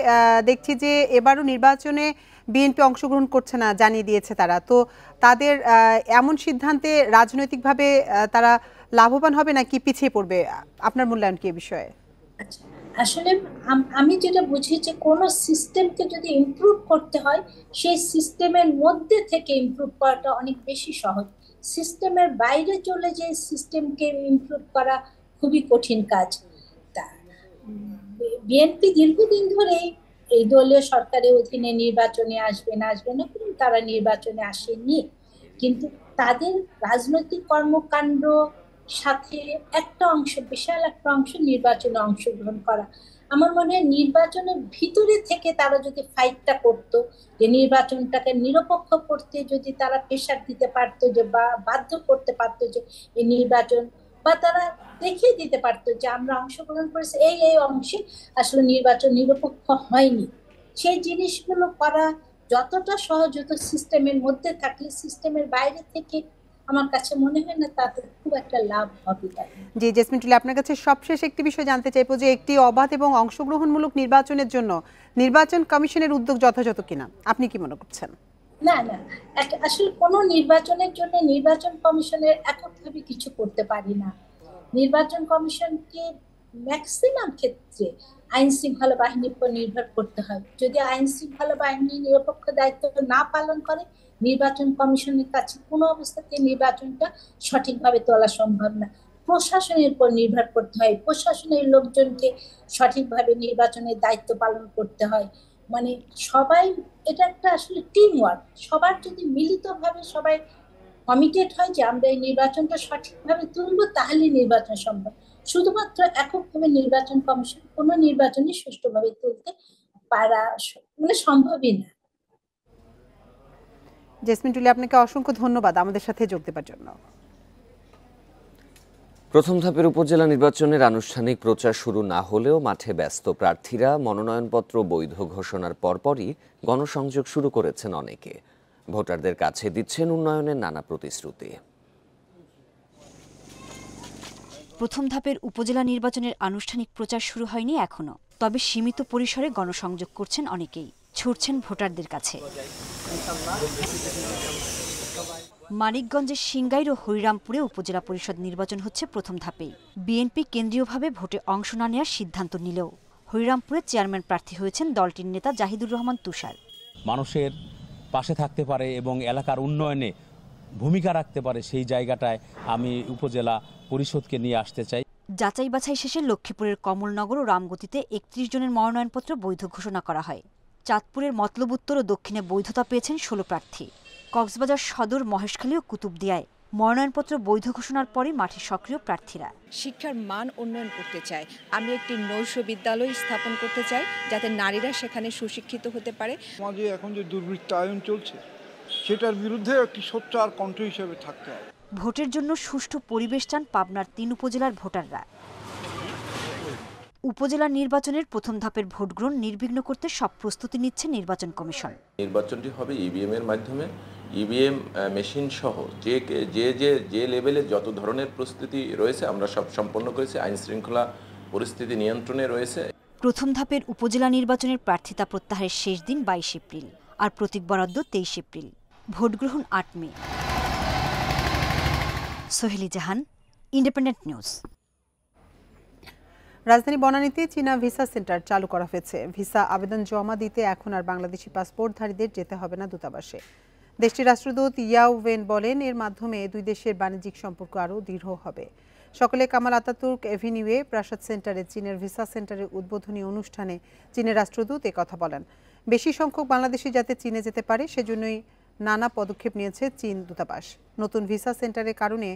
দেখছি যে এবারও নির্বাচনে বিএনপি অংশগ্রহণ করছে না জানিয়ে দিয়েছে তারা তো তাদের এমন সিদ্ধান্তে রাজনৈতিকভাবে তারা লাভবান হবে নাকি পিছিয়ে পড়বে আপনার মূল্যায়ন কি বিষয়ে আচ্ছা, আসলে আমি যেটা বুঝি যে কোনো সিস্টেমকে যদি ইমপ্রুভ করতে হয় সেই সিস্টেমের মধ্যে থেকে ইমপ্রুভ করাটা অনেক বেশি সহজ সিস্টেমের বাইরে চলে যে সিস্টেমকে ইমপ্রুভ করা খুবই কঠিন কাজ তা বিএনপি দীর্ঘদিন ধরেই এই দলীয় সরকারের অধীনে নির্বাচনে আসবে না আসবে না কিন্তু তারা নির্বাচনে আসেনি কিন্তু তাদের রাজনৈতিক কর্মকাণ্ড সাথে একটা অংশ বিশাল একটা অংশ নির্বাচনে অংশগ্রহণ করা আমার মনে হয় নির্বাচনের ভিতরে থেকে তারা যদি ফাইটটা করত যে নির্বাচনটাকে নিরপেক্ষ করতে যদি তারা প্রেশার দিতে পারতো যে বা বাধ্য করতে পারতো যে এই নির্বাচন বা তারা দেখিয়ে দিতে পারতো যে আমরা অংশগ্রহণ করেছি এই এই অংশে আসলে নির্বাচন নিরপেক্ষ হয়নি সেই জিনিসগুলো করা যতটা সহজ সিস্টেমের মধ্যে থাকলে সিস্টেমের বাইরে থেকে আমার কাছে মনে হয় না তাতে খুব একটা লাভ হবে জি জেসমিন টুলি আপনার কাছে সবশেষ একটি বিষয় জানতে চাইবো যে একটি অবাধ এবং অংশগ্রহণমূলক নির্বাচনের জন্য নির্বাচন কমিশনের উদ্যোগ যথাযথ কিনা আপনি কি মনে করছেন না না আসলে কোনো নির্বাচনের জন্য নির্বাচন কমিশনের এককভাবে কিছু করতে পারি না নির্বাচন কমিশনকে ম্যাক্সিমাম ক্ষেত্রে আইন শৃঙ্খলা বাহিনীর উপর নির্ভর করতে হয় যদি আইন শৃঙ্খলা বাহিনী নিরপেক্ষ দায়িত্ব না পালন করে নির্বাচন কমিশনের কাছে কোনো অবস্থাতে নির্বাচনটা সঠিকভাবে তোলা সম্ভব না প্রশাসনের উপর নির্ভর করতে হয় প্রশাসনের লোকজনকে সঠিকভাবে নির্বাচনের দায়িত্ব পালন করতে হয় মানে সবাই এটা একটা আসলে টিম ওয়ার্ক সবার যদি মিলিতভাবে সবাই কমিটেড হয় যে আমরা এই নির্বাচনটা সঠিকভাবে তুলবো তাহলে নির্বাচন সম্ভব শুধুমাত্র এককভাবে নির্বাচন কমিশন কোনো নির্বাচনই সুষ্ঠুভাবে তুলতে পারা মানে সম্ভবই না জেসমিন টুলি আপনাকে অসংখ্য ধন্যবাদ আমাদের সাথে যোগ দেবার জন্য প্রথম ধাপের উপজেলা নির্বাচনের আনুষ্ঠানিক প্রচার শুরু না হলেও মাঠে ব্যস্ত প্রার্থীরা মনোনয়নপত্র বৈধ ঘোষণার পরপরই গণসংযোগ শুরু করেছেন অনেকে ভোটারদের কাছে দিচ্ছেন উন্নয়নের নানা প্রতিশ্রুতি প্রথম ধাপের উপজেলা নির্বাচনের আনুষ্ঠানিক প্রচার শুরু হয়নি এখনও তবে সীমিত পরিসরে গণসংযোগ করছেন অনেকেই ছুটছেন ভোটারদের কাছে মানিকগঞ্জের সিঙ্গাইর ও হরিরামপুরে উপজেলা পরিষদ নির্বাচন হচ্ছে প্রথম ধাপে বিএনপি কেন্দ্রীয়ভাবে ভোটে অংশ না নেওয়ার সিদ্ধান্ত নিলেও হরিরামপুরের চেয়ারম্যান প্রার্থী হয়েছেন দলটির নেতা জাহিদুর রহমান তুষার মানুষের পাশে থাকতে পারে এবং এলাকার উন্নয়নে ভূমিকা রাখতে পারে সেই জায়গাটায় আমি উপজেলা পরিষদকে নিয়ে আসতে চাই যাচাই বাছাই শেষে লক্ষ্মীপুরের কমলনগর ও রামগতিতে একত্রিশ জনের মনোনয়নপত্র বৈধ ঘোষণা করা হয় চাঁদপুরের মতলব উত্তর ও দক্ষিণে বৈধতা পেয়েছেন ষোলো প্রার্থী কক্সবাজার সদর মহেশখালী ও কুতুবদিয়ায় মনোনয়নপত্র বৈধ ঘোষণার পরই মাঠে সক্রিয় প্রার্থীরা শিক্ষার মান উন্নয়ন করতে চাই আমি একটি নৈশ বিদ্যালয় স্থাপন করতে চাই যাতে নারীরা সেখানে সুশিক্ষিত হতে পারে সমাজে এখন যে দুর্বৃত্তায়ন চলছে সেটার বিরুদ্ধে একটি আর কণ্ঠ হিসেবে থাকতে হবে ভোটের জন্য সুষ্ঠু পরিবেশ চান পাবনার তিন উপজেলার ভোটাররা উপজেলা নির্বাচনের প্রথম ধাপের ভোট গ্রহণ নির্বিঘ্ন করতে সব প্রস্তুতি নিচ্ছে নির্বাচন কমিশন নির্বাচনটি হবে ইভিএম e এর মাধ্যমে ইভিএম e মেশিন সহ যে যে যে যে লেভেলে যত ধরনের প্রস্তুতি রয়েছে আমরা সব সম্পন্ন করেছি আইন শৃঙ্খলা পরিস্থিতি নিয়ন্ত্রণে রয়েছে প্রথম ধাপের উপজেলা নির্বাচনের প্রার্থিতা প্রত্যাহারের শেষ দিন বাইশ এপ্রিল আর প্রতীক বরাদ্দ তেইশ এপ্রিল ভোট গ্রহণ আট মে সোহেলি জাহান ইন্ডিপেন্ডেন্ট নিউজ রাজধানী বনানীতে চীনা ভিসা সেন্টার চালু করা হয়েছে ভিসা আবেদন জমা দিতে এখন আর বাংলাদেশি পাসপোর্টধারীদের যেতে হবে না দূতাবাসে দেশটির রাষ্ট্রদূত ইয়াও ওয়েন বলেন এর মাধ্যমে দুই দেশের বাণিজ্যিক সম্পর্ক আরও দৃঢ় হবে সকলে কামাল আতাতুর্ক এভিনিউয়ে প্রাসাদ সেন্টারে চীনের ভিসা সেন্টারের উদ্বোধনী অনুষ্ঠানে চীনের রাষ্ট্রদূত কথা বলেন বেশি সংখ্যক বাংলাদেশি যাতে চীনে যেতে পারে সেজন্যই নানা পদক্ষেপ নিয়েছে চীন দূতাবাস নতুন ভিসা সেন্টারের কারণে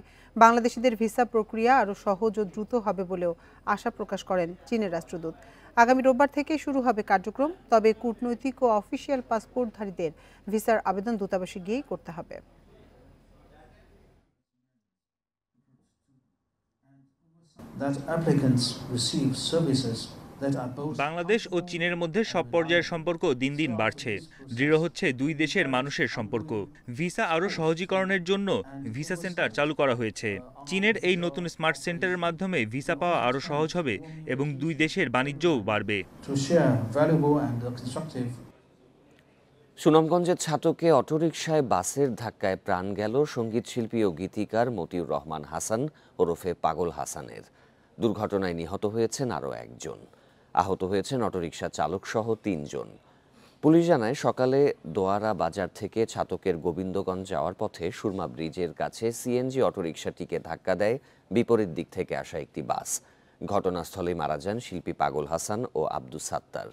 বাংলাদেশিদের ভিসা প্রক্রিয়া আরও সহজ ও দ্রুত হবে বলেও আশা প্রকাশ করেন চীনের রাষ্ট্রদূত আগামী রোববার থেকে শুরু হবে কার্যক্রম তবে কূটনৈতিক ও অফিসিয়াল পাসপোর্টধারীদের ভিসার আবেদন দূতাবাসে গিয়েই করতে হবে that applicants receive services Bangladesh ও চীনের মধ্যে সব পর্যায়ের সম্পর্ক দিন দিন বাড়ছে দৃঢ় হচ্ছে দুই দেশের মানুষের সম্পর্ক ভিসা আরও সহজীকরণের জন্য ভিসা সেন্টার চালু করা হয়েছে চীনের এই নতুন স্মার্ট সেন্টারের মাধ্যমে ভিসা পাওয়া আরও সহজ হবে এবং দুই দেশের বাণিজ্যও বাড়বে সুনামগঞ্জের ছাতকে অটোরিকশায় বাসের ধাক্কায় প্রাণ গেল সঙ্গীত শিল্পী ও গীতিকার মতিউর রহমান হাসান ওরফে পাগল হাসানের দুর্ঘটনায় নিহত হয়েছেন আরও একজন আহত হয়েছেন অটোরিকশা চালকসহ তিনজন পুলিশ জানায় সকালে দোয়ারা বাজার থেকে ছাতকের গোবিন্দগঞ্জ যাওয়ার পথে সুরমা ব্রিজের কাছে সিএনজি অটোরিকশাটিকে ধাক্কা দেয় বিপরীত দিক থেকে আসা একটি বাস ঘটনাস্থলে মারা যান শিল্পী পাগল হাসান ও আব্দুল সাত্তার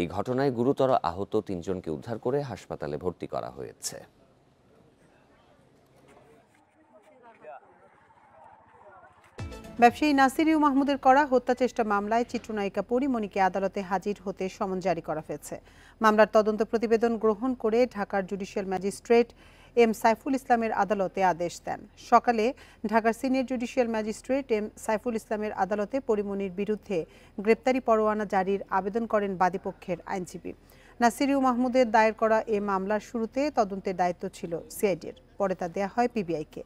এই ঘটনায় গুরুতর আহত তিনজনকে উদ্ধার করে হাসপাতালে ভর্তি করা হয়েছে ব্যবসায়ী নাসিরিউ মাহমুদের করা হত্যাচেষ্টা মামলায় চিত্রনায়িকা পরিমণিকে আদালতে হাজির হতে সমন জারি করা হয়েছে মামলার তদন্ত প্রতিবেদন গ্রহণ করে ঢাকার জুডিশিয়াল ম্যাজিস্ট্রেট এম সাইফুল ইসলামের আদালতে আদেশ দেন সকালে ঢাকার senior judicial magistrate M Saiful ইসলামের আদালতে পরিমণির বিরুদ্ধে গ্রেপ্তারি পরোয়ানা জারির আবেদন করেন বাদীপক্ষের আইনজীবী নাসিরিউ মাহমুদের দায়ের করা এ মামলার শুরুতে তদন্তের দায়িত্ব ছিল সিআইডির পরে তা দেয়া হয় পিবিআইকে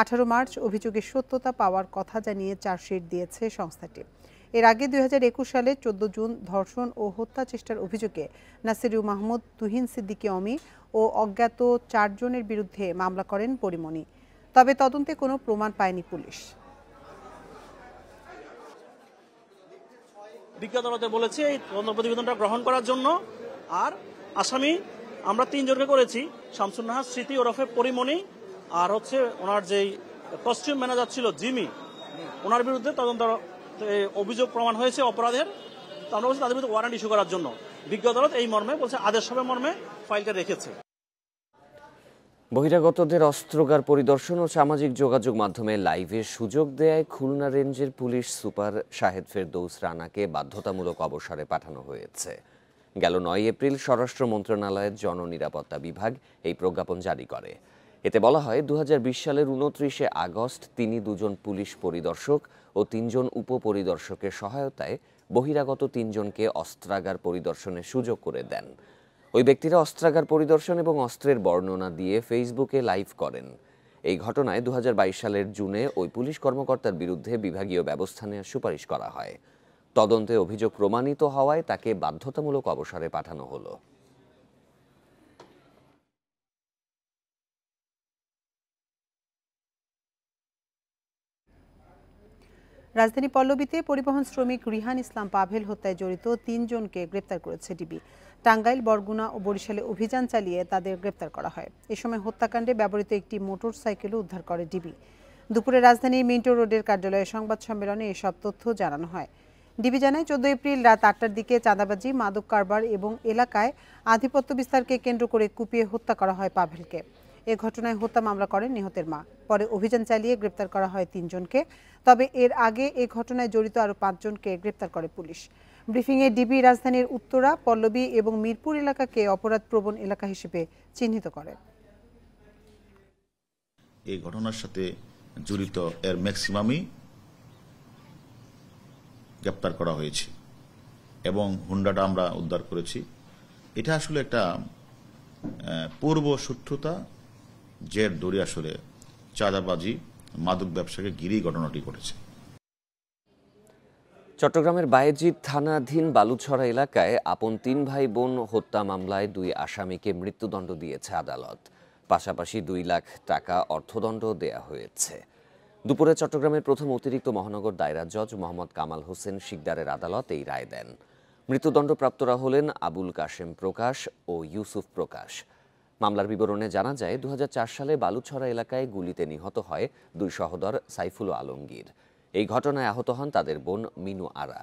আঠারো মার্চ অভিযোগের সত্যতা পাওয়ার কথা জানিয়ে চার্জশিট দিয়েছে সংস্থাটি এর আগে দুই সালে চোদ্দ জুন ধর্ষণ ও হত্যা চেষ্টার অভিযোগে নাসিরু মাহমুদ তুহিন সিদ্দিকী অমি ও অজ্ঞাত চারজনের বিরুদ্ধে মামলা করেন পরিমণি তবে তদন্তে কোনো প্রমাণ পায়নি পুলিশ বিজ্ঞাত আদালতে বলেছে এই তদন্ত প্রতিবেদনটা গ্রহণ করার জন্য আর আসামি আমরা তিনজনকে করেছি শামসুন্নাহাস স্মৃতি ওরফে পরিমণি আর হচ্ছে ওনার যেই কস্টিউম ম্যানেজার ছিল জিমি ওনার বিরুদ্ধে তদন্ত অভিযোগ প্রমাণ হয়েছে অপরাধের তো আমরা তাদের বিরুদ্ধে ওয়ারেন্ট ইস্যু করার জন্য বিজ্ঞ আদালত এই মর্মে বলছে আদেশ হবে মর্মে ফাইলটা রেখেছে বহিরাগতদের অস্ত্রগার পরিদর্শন ও সামাজিক যোগাযোগ মাধ্যমে লাইভে সুযোগ দেয় খুলনা রেঞ্জের পুলিশ সুপার শাহেদ ফেরদৌস রানাকে বাধ্যতামূলক অবসরে পাঠানো হয়েছে গেল নয় এপ্রিল স্বরাষ্ট্র মন্ত্রণালয়ের জননিরাপত্তা বিভাগ এই প্রজ্ঞাপন জারি করে এতে বলা হয় দু সালের উনত্রিশে আগস্ট তিনি দুজন পুলিশ পরিদর্শক ও তিনজন উপপরিদর্শকের সহায়তায় বহিরাগত তিনজনকে অস্ত্রাগার পরিদর্শনের সুযোগ করে দেন ওই ব্যক্তিরা অস্ত্রাগার পরিদর্শন এবং অস্ত্রের বর্ণনা দিয়ে ফেসবুকে লাইভ করেন এই ঘটনায় দু সালের জুনে ওই পুলিশ কর্মকর্তার বিরুদ্ধে বিভাগীয় ব্যবস্থা নেওয়ার সুপারিশ করা হয় তদন্তে অভিযোগ প্রমাণিত হওয়ায় তাকে বাধ্যতামূলক অবসরে পাঠানো হলো রাজধানী পল্লবীতে পরিবহন শ্রমিক রিহান ইসলাম পাভেল হত্যায় জড়িত তিনজনকে গ্রেপ্তার করেছে ডিবি টাঙ্গাইল বরগুনা ও বরিশালে অভিযান চালিয়ে তাদের গ্রেপ্তার করা হয় এ সময় হত্যাকাণ্ডে ব্যবহৃত একটি মোটর সাইকেলও উদ্ধার করে ডিবি দুপুরে রাজধানীর মিন্টো রোডের কার্যালয়ে সংবাদ সম্মেলনে এসব তথ্য জানানো হয় ডিবি জানায় চোদ্দ এপ্রিল রাত আটটার দিকে চাঁদাবাজি মাদক কারবার এবং এলাকায় আধিপত্য বিস্তারকে কেন্দ্র করে কুপিয়ে হত্যা করা হয় পাভেলকে এ ঘটনায় হত্যা মামলা করেন নিহতের মা পরে অভিযান চালিয়ে গ্রেপ্তার করা হয় তিনজনকে তবে এর আগে এ ঘটনায় জড়িত আরও পাঁচজনকে গ্রেপ্তার করে পুলিশ ব্রিফিংয়ে ডিবি রাজধানীর উত্তরা পল্লবী এবং মিরপুর এলাকাকে অপরাধ প্রবণ এলাকা হিসেবে চিহ্নিত করে এই ঘটনার সাথে জড়িত এর ম্যাক্সিমামই গ্রেপ্তার করা হয়েছে এবং হুন্ডাটা আমরা উদ্ধার করেছি এটা আসলে একটা পূর্ব শত্রুতা জের দড়ি আসলে চাঁদাবাজি মাদক ব্যবসাকে ঘিরেই ঘটনাটি ঘটেছে চট্টগ্রামের বায়েজিদ থানাধীন বালুছড়া এলাকায় আপন তিন ভাই বোন হত্যা মামলায় দুই আসামিকে মৃত্যুদণ্ড দিয়েছে আদালত পাশাপাশি দুই লাখ টাকা অর্থদণ্ড দেয়া হয়েছে দুপুরে চট্টগ্রামের প্রথম অতিরিক্ত মহানগর দায়রা জজ মোহাম্মদ কামাল হোসেন শিকদারের আদালত এই রায় দেন মৃত্যুদণ্ডপ্রাপ্তরা হলেন আবুল কাশেম প্রকাশ ও ইউসুফ প্রকাশ মামলার বিবরণে জানা যায় দু সালে বালুছড়া এলাকায় গুলিতে নিহত হয় দুই সহদর সাইফুল আলমগীর এই ঘটনায় আহত হন তাদের বোন মিনু আরা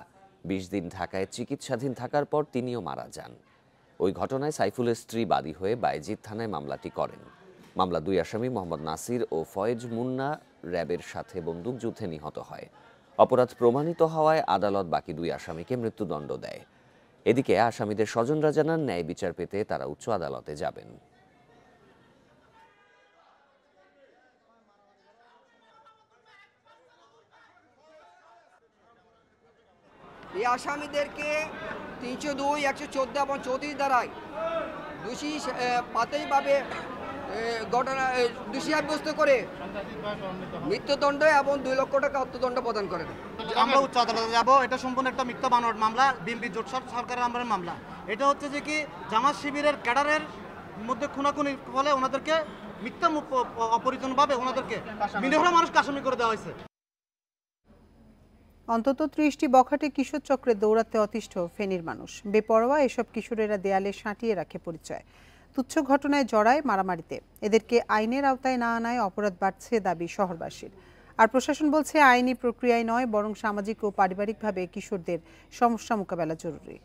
বিশ দিন ঢাকায় চিকিৎসাধীন থাকার পর তিনিও মারা যান ওই ঘটনায় সাইফুলের স্ত্রী বাদী হয়ে বাইজিদ থানায় মামলাটি করেন মামলা দুই আসামি মোহাম্মদ নাসির ও ফয়েজ মুন্না র্যাবের সাথে বন্দুকযুদ্ধে নিহত হয় অপরাধ প্রমাণিত হওয়ায় আদালত বাকি দুই আসামিকে মৃত্যুদণ্ড দেয় এদিকে আসামিদের স্বজনরা জানান ন্যায় বিচার পেতে তারা উচ্চ আদালতে যাবেন এই আসামিদেরকে তিনশো দুই একশো চোদ্দো এবং চৌত্রিশ দ্বারায় দোষী পাতেইভাবে ঘটনা দোষী সাব্যস্ত করে মৃত্যুদণ্ড এবং দুই লক্ষ টাকা হত্যদণ্ড প্রদান করেন আমরা উচ্চ আদালতে যাবো এটা সম্পূর্ণ একটা মিথ্যা বানোয়ার মামলা বিএনপি জোট সরকারের আমার মামলা এটা হচ্ছে যে কি জামাত শিবিরের ক্যাডারের মধ্যে খুনাখুনির ফলে ওনাদেরকে মিথ্যা অপরিচনভাবে ওনাদেরকে মিলিয়ে মানুষকে আসামি করে দেওয়া হয়েছে অন্তত ত্রিশটি বখাটে কিশোর চক্রে দৌড়াতে অতিষ্ঠ ফেনীর মানুষ বেপরোয়া এসব কিশোরেরা দেয়ালে সাঁটিয়ে রাখে পরিচয় তুচ্ছ ঘটনায় জড়ায় মারামারিতে এদেরকে আইনের আওতায় না আনায় অপরাধ বাড়ছে দাবি শহরবাসীর আর প্রশাসন বলছে আইনি প্রক্রিয়ায় নয় বরং সামাজিক ও পারিবারিকভাবে কিশোরদের সমস্যা মোকাবেলা জরুরি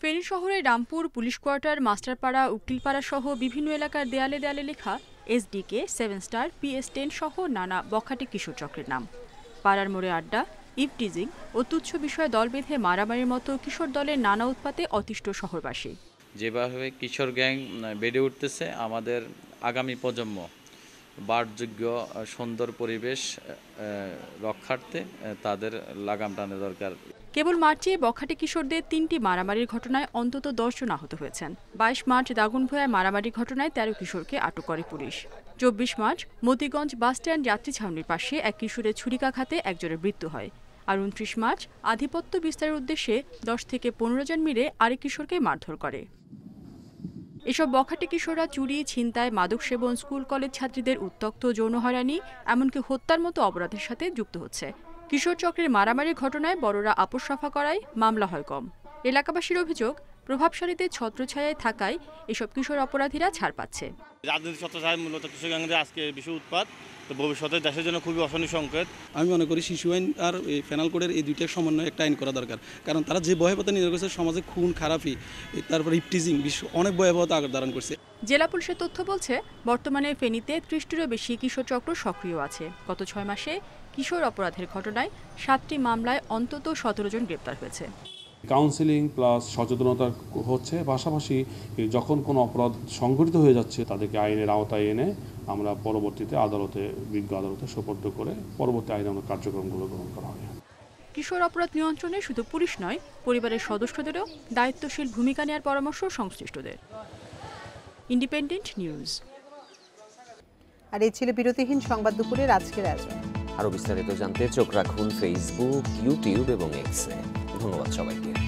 ফেনী শহরে রামপুর পুলিশ কোয়ার্টার মাস্টারপাড়া উকিলপাড়া সহ বিভিন্ন এলাকার দেয়ালে দেয়ালে লেখা SDK seven star PS ten সহ নানা বখাটে কিশোর চক্রের নাম পাড়ার মোড়ে আড্ডা ইভটিজিং ও তুচ্ছ বিষয়ে দল বেঁধে মারামারির মতো কিশোর দলের নানা উৎপাতে অতিষ্ঠ শহরবাসী যেভাবে কিশোর গ্যাং বেড়ে উঠতেছে আমাদের আগামী প্রজন্ম বারযোগ্য সুন্দর পরিবেশ রক্ষার্থে তাদের লাগাম টানে দরকার কেবল মার্চে বখাটে কিশোরদের তিনটি মারামারির ঘটনায় অন্তত দশজন আহত হয়েছেন বাইশ মার্চ দাগুনভোয়ায় মারামারি ঘটনায় তেরো কিশোরকে আটক করে পুলিশ চব্বিশ মার্চ মতিগঞ্জ বাসস্ট্যান্ড যাত্রী ছাউনির পাশে এক কিশোরের ছুরিকাঘাতে একজনের মৃত্যু হয় আর উনত্রিশ মার্চ আধিপত্য বিস্তারের উদ্দেশ্যে দশ থেকে পনেরো জন মিলে আরেক কিশোরকে মারধর করে এসব বখাটে কিশোররা চুরি ছিনতাই মাদক সেবন স্কুল কলেজ ছাত্রীদের উত্তক্ত যৌন হয়রানি এমনকি হত্যার মতো অপরাধের সাথে যুক্ত হচ্ছে কিশোর চক্রের মারামারি ঘটনায় বড়রা আপোষ সাফা করায় মামলা হয় কম এলাকাবাসীর অভিযোগ প্রভাবশালীদের ছত্রছায়ায় থাকায় এসব কিশোর অপরাধীরা ছাড় পাচ্ছে রাজনীতি ছত্রছায় মূলত কিশোর গ্যাংদের আজকে বেশি উৎপাত তো ভবিষ্যতে দেশের জন্য খুবই অশনি সংকেত আমি মনে করি শিশু আইন আর এই ফেনাল কোডের এই দুইটার সমন্বয় একটা আইন করা দরকার কারণ তারা যে ভয়াবহতা নিয়ে করেছে সমাজে খুন খারাপই তারপর ইপটিজিং বিশ্ব অনেক ভয়াবহতা আকার ধারণ করছে জেলা পুলিশের তথ্য বলছে বর্তমানে ফেনীতে ত্রিশটিরও বেশি কিশোর চক্র সক্রিয় আছে গত ছয় মাসে কিশোর অপরাধের ঘটনায় সাতটি মামলায় অন্তত সতেরো জন গ্রেপ্তার হয়েছে কাউন্সিলিং প্লাস সচেতনতা হচ্ছে পাশাপাশি যখন কোনো অপরাধ সংঘটিত হয়ে যাচ্ছে তাদেরকে আইনের আওতায় এনে আমরা পরবর্তীতে আদালতে বিজ্ঞ আদালতে সোপর্দ করে পরবর্তী আইন আমরা কার্যক্রমগুলো গ্রহণ করা হয় কিশোর অপরাধ নিয়ন্ত্রণে শুধু পুলিশ নয় পরিবারের সদস্যদেরও দায়িত্বশীল ভূমিকা নেওয়ার পরামর্শ সংশ্লিষ্টদের ইন্ডিপেন্ডেন্ট নিউজ আর এই ছিল বিরতিহীন সংবাদ দুপুরের আজকের আয়োজন আরও বিস্তারিত জানতে চোখ রাখুন ফেসবুক ইউটিউব এবং এক্সে ধন্যবাদ সবাইকে